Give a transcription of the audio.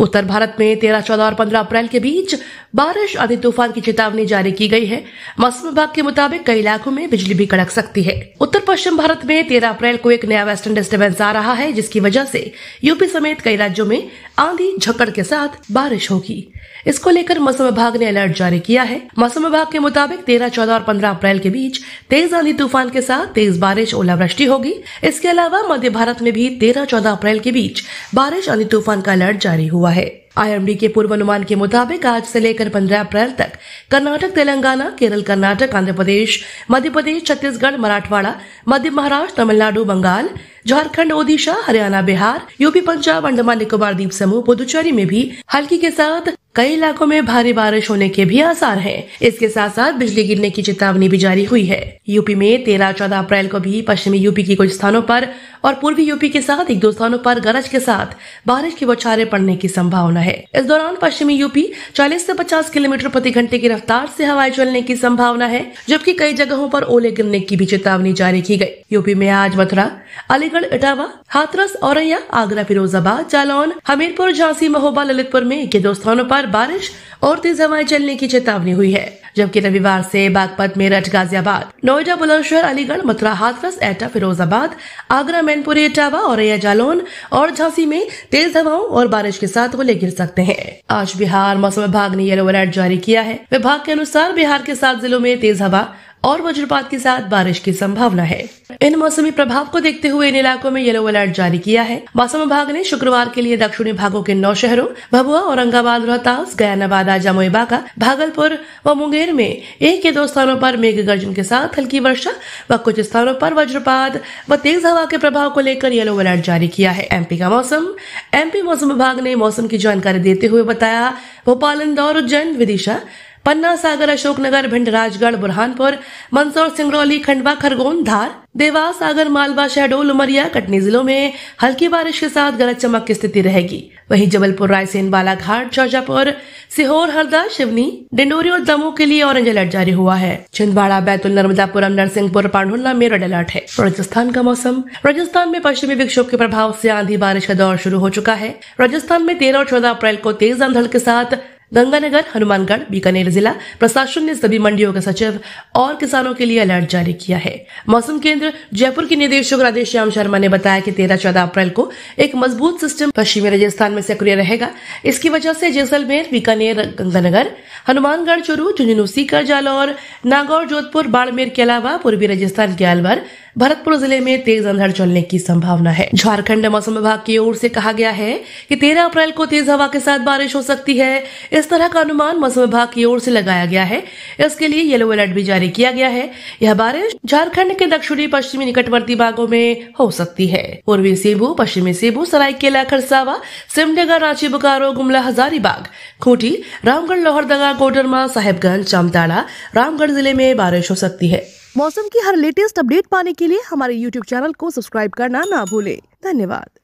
उत्तर भारत में 13, 14 और 15 अप्रैल के बीच बारिश आदि तूफान की चेतावनी जारी की गई है मौसम विभाग के मुताबिक कई इलाकों में बिजली भी कड़क सकती है उत्तर पश्चिम भारत में 13 अप्रैल को एक नया वेस्टर्न डिस्टर्बेंस आ रहा है जिसकी वजह से यूपी समेत कई राज्यों में आंधी झक्कड़ के साथ बारिश होगी इसको लेकर मौसम विभाग ने अलर्ट जारी किया है मौसम विभाग के मुताबिक तेरह चौदह और पंद्रह अप्रैल के बीच तेज आंधी तूफान के साथ तेज बारिश ओलावृष्टि होगी इसके अलावा मध्य भारत में भी तेरह चौदह अप्रैल के बीच बारिश आंधी तूफान का अलर्ट जारी हुआ है आईएमडी के पूर्वानुमान के मुताबिक आज से लेकर 15 अप्रैल तक कर्नाटक तेलंगाना केरल कर्नाटक आंध्र प्रदेश मध्य प्रदेश छत्तीसगढ़ मराठवाड़ा मध्य महाराष्ट्र तमिलनाडु बंगाल झारखंड ओडिशा हरियाणा बिहार यूपी पंजाब अंडमान निकोबार द्वीप समूह पुदुचेरी में भी हल्की के साथ कई इलाकों में भारी बारिश होने के भी आसार हैं। इसके साथ साथ बिजली गिरने की चेतावनी भी जारी हुई है यूपी में तेरह चौदह अप्रैल को भी पश्चिमी यूपी के कुछ स्थानों पर और पूर्वी यूपी के साथ एक दो स्थानों पर गरज के साथ बारिश की बौछारें पड़ने की संभावना है इस दौरान पश्चिमी यूपी चालीस ऐसी पचास किलोमीटर प्रति घंटे की रफ्तार ऐसी हवाएं चलने की संभावना है जबकि कई जगहों आरोप ओले गिरने की भी चेतावनी जारी की गयी यूपी में आज मथुरा अलीगढ़ इटावा हाथरस औरैया आगरा फिरोजाबाद जालौन हमीरपुर झांसी महोबा ललितपुर में एक दो स्थानों आरोप लगातार बारिश और तेज हवाएं चलने की चेतावनी हुई है जबकि रविवार से बागपत मेरठ गाजियाबाद नोएडा बुलंदशहर अलीगढ़ मथुरा हाथरस एटा फिरोजाबाद आगरा मैनपुरी इटावा और जालौन और झांसी में तेज हवाओं और बारिश के साथ ओले गिर सकते हैं आज बिहार मौसम विभाग ने येलो अलर्ट जारी किया है विभाग के अनुसार बिहार के सात जिलों में तेज हवा और वज्रपात के साथ बारिश की संभावना है इन मौसमी प्रभाव को देखते हुए इन इलाकों में येलो अलर्ट जारी किया है मौसम विभाग ने शुक्रवार के लिए दक्षिणी भागों के नौ शहरों भभुआ औरंगाबाद रोहतास गया नवादा जमुई भागलपुर व मुंगेर में एक या दो स्थानों पर मेघ गर्जन के साथ हल्की वर्षा व कुछ स्थानों पर वज्रपात व तेज हवा के प्रभाव को लेकर येलो अलर्ट जारी किया है एमपी का मौसम एमपी मौसम विभाग ने मौसम की जानकारी देते हुए बताया भोपाल इंदौर उज्जैन विदिशा पन्ना सागर अशोकनगर भिंड राजगढ़ बुरहानपुर मंदसौर सिंगरौली खंडवा खरगोन धार देवास सागर मालवा शहडोल उमरिया कटनी जिलों में हल्की बारिश के साथ गरज चमक की स्थिति रहेगी वहीं जबलपुर रायसेन बालाघाट चौजापुर सीहोर हरदा शिवनी डिंडोरी और दमोह के लिए ऑरेंज अलर्ट जारी हुआ है छिंदवाड़ा बैतूल नर्मदापुरम नरसिंहपुर पांडुना में रेड अलर्ट है राजस्थान का मौसम राजस्थान में पश्चिमी विक्षोभ के प्रभाव से आंधी बारिश का दौर शुरू हो चुका है राजस्थान में तेरह और चौदह अप्रैल को तेज अंधड़ के साथ गंगानगर हनुमानगढ़ बीकानेर जिला प्रशासन ने सभी मंडियों के सचिव और किसानों के लिए अलर्ट जारी किया है मौसम केंद्र जयपुर के निदेशक राधेश श्याम शर्मा ने बताया कि तेरह चौदह अप्रैल को एक मजबूत सिस्टम पश्चिमी राजस्थान में सक्रिय रहेगा इसकी वजह से जैसलमेर बीकानेर गंगानगर हनुमानगढ़ चुरू झुंझुनू सीकर जालौर नागौर जोधपुर बाड़मेर के अलावा पूर्वी राजस्थान के अलवर भरतपुर जिले में तेज अंधड़ चलने की संभावना है झारखंड मौसम विभाग की ओर से कहा गया है कि 13 अप्रैल को तेज हवा के साथ बारिश हो सकती है इस तरह का अनुमान मौसम विभाग की ओर से लगाया गया है इसके लिए येलो अलर्ट भी जारी किया गया है यह बारिश झारखंड के दक्षिणी पश्चिमी निकटवर्ती भागों में हो सकती है पूर्वी सेबू पश्चिमी सेबू सरायकेला खरसावा सिमडेगा रांची बोकारो गुमला हजारीबाग खूंटी रामगढ़ लोहरदगा कोडरमा साहेबगंज चमताड़ा रामगढ़ जिले में बारिश हो सकती है मौसम की हर लेटेस्ट अपडेट पाने के लिए हमारे यूट्यूब चैनल को सब्सक्राइब करना ना भूलें धन्यवाद